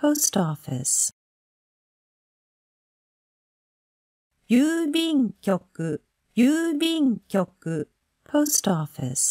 post office 郵便局郵便局 post office